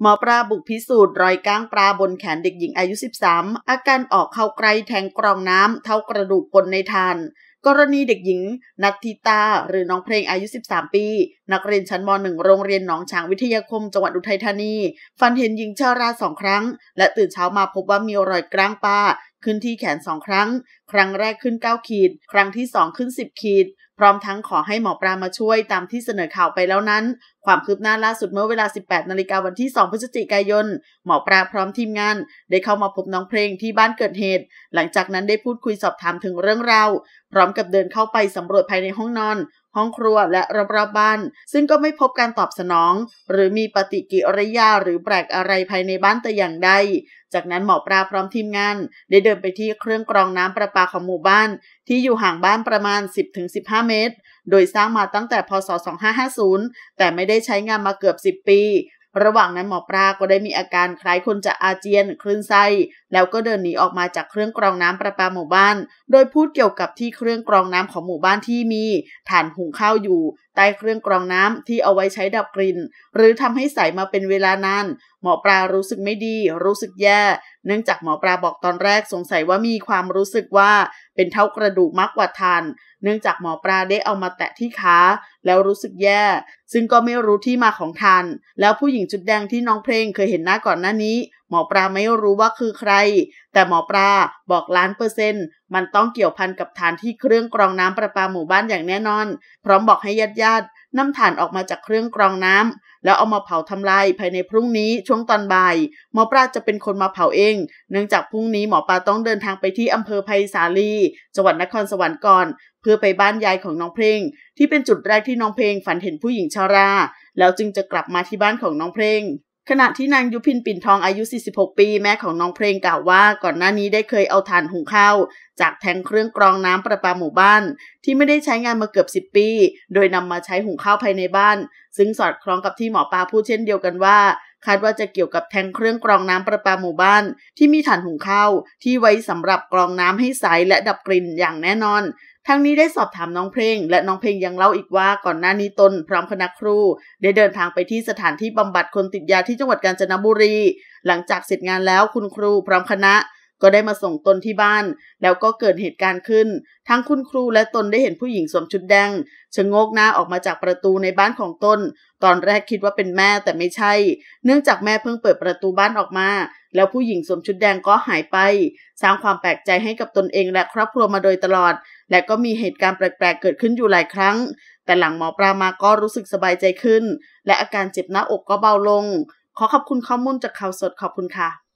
หมอปลาบุกพิสูจน์รอยก้างปลาบนแขนเด็กหญิงอายุ 13 อาการออกเข้าไกลแทงกรองน้ำเท่ากระดูกปนในทาน กรณีเด็กหญิง นัทธิตาหรือน้องเพลงอายุ 13 ปี นักเรียนชั้นม .1 โรงเรียนหนองช้างวิทยาคมจังหวัดอุทัยธานี ฟันเห็นหญิงชาราสองครั้ง และตื่นเช้ามาพบว่ามีรอยก้างปลาขึ้นที่แขนสองครั้งครั้งแรกขึ้น9ขีด ครั้งที่ 2 ขึ้น 10 ขีด พร้อมทั้งขอให้หมอปลามาช่วยตามที่เสนอข่าวไปแล้วนั้น ความคืบหน้าล่าสุดเมื่อเวลา 18นาฬิกาวันที่ 2พฤศจิกายน หมอปลาพร้อมทีมงาน ได้เข้ามาพบน้องเพลงที่บ้านเกิดเหตุ หลังจากนั้นได้พูดคุยสอบถามถึงเรื่องราว พร้อมกับเดินเข้าไปสำรวจภายในห้องนอน ห้องครัวและรอบๆบบ้าน ซึ่งก็ไม่พบการตอบสนอง หรือมีปฏิกิริยา หรือแปลกอะไรภายในบ้านแต่อย่างใด จากนั้นหมอปลาพร้อมทีมงาน ได้เดินไปที่เครื่องกรองน้ำประปปาของหมู่บ้านที่อยู่ห่างบ้านประมาณ 10-15 เมตร โดยสร้างมาตั้งแต่ พศ 2550 แต่ไม่ได้ใช้งานมาเกือบ 10 ปี ระหว่างนั้นหมอปลาก็ได้มีอาการคล้ายคนจะอาเจียน คลื่นไส้ แล้วก็เดินหนีออกมาจากเครื่องกรองน้ำประปาหมู่บ้าน โดยพูดเกี่ยวกับที่เครื่องกรองน้ำของหมู่บ้านที่มีฐานหุงข้าวอยู่ ใต้เครื่องกรองน้ำที่เอาไว้ใช้ดับกลิ่นหรือทำให้ใสมาเป็นเวลานานหมอปลารู้สึกไม่ดีรู้สึกแย่ เนื่องจากหมอปลาบอกตอนแรกสงสัยว่ามีความรู้สึกว่า เป็นเท่ากระดูกมากกว่าทานเนื่องจากหมอปลาได้เอามาแตะที่ขา แล้วรู้สึกแย่ ซึ่งก็ไม่รู้ที่มาของทาน แล้วผู้หญิงจุดแดงที่น้องเพลงเคยเห็นหน้าก่อนหน้านี้ หมอปลาไม่รู้ว่าคือใคร แต่หมอปลาบอกล้านเปอร์เซ็นต์มันต้องเกี่ยวพันกับฐานที่เครื่องกรองน้ำประปาหมู่บ้านอย่างแน่นอนพร้อมบอกให้ญาติญาตินำฐานออกมาจากเครื่องกรองน้ำแล้วเอามาเผาทำลายภายในพรุ่งนี้ช่วงตอนบ่ายหมอปลาจะเป็นคนมาเผาเอง เนื่องจากพรุ่งนี้หมอปลาต้องเดินทางไปที่อำเภอไพศาลีจังหวัดนครสวรรค์ก่อน เพื่อไปบ้านยายของน้องเพลง ที่เป็นจุดแรกที่น้องเพลงฝันเห็นผู้หญิงชารา แล้วจึงจะกลับมาที่บ้านของน้องเพลงขณะที่นางยุพินปิ่นทองอายุ 46 ปีแม่ของน้องเพลงกล่าวว่าก่อนหน้านี้ได้เคยเอาถ่านหุงข้าว จากแทงเครื่องกรองน้ำประปาหมู่บ้าน ที่ไม่ได้ใช้งานมาเกือบ 10 ปีโดยนำมาใช้หุงข้าวภายในบ้าน ซึ่งสอดคล้องกับที่หมอปลาพูดเช่นเดียวกันว่าคาดว่าจะเกี่ยวกับแทงเครื่องกรองน้ำประปาหมู่บ้าน ที่มีฐานหุงข้าว ที่ไว้สำหรับกรองน้ำให้ใสและดับกลิ่นอย่างแน่นอนท้งนี้ได้สอบถามน้องเพลงและน้องเพลงยังเล่าอีกว่าก่อนหน้านี้ตนพร้อมคณะครูได้เดินทางไปที่สถานที่บำบัดคนติดยาที่จังหวัดกาญจนบุรี หลังจากเสร็จงานแล้วคุณครูพร้อมคณะก็ได้มาส่งตนที่บ้านแล้วก็เกิดเหตุการณ์ขึ้น ทั้งคุณครูและตนได้เห็นผู้หญิงสวมชุดแดงชะงกหน้าออกมาจากประตูในบ้านของตนตอนแรกคิดว่าเป็นแม่แต่ไม่ใช่ เนื่องจากแม่เพิ่งเปิดประตูบ้านออกมา แล้วผู้หญิงสวมชุดแดงก็หายไป สร้างความแปลกใจให้กับตนเองและครอบครัวมาโดยตลอด และก็มีเหตุการณ์แปลกๆเกิดขึ้นอยู่หลายครั้ง แต่หลังหมอปลามาก็รู้สึกสบายใจขึ้น และอาการเจ็บหน้าอกก็เบาลง ขอขอบคุณข้อมูลจากข่าวสดขอบคุณค่ะ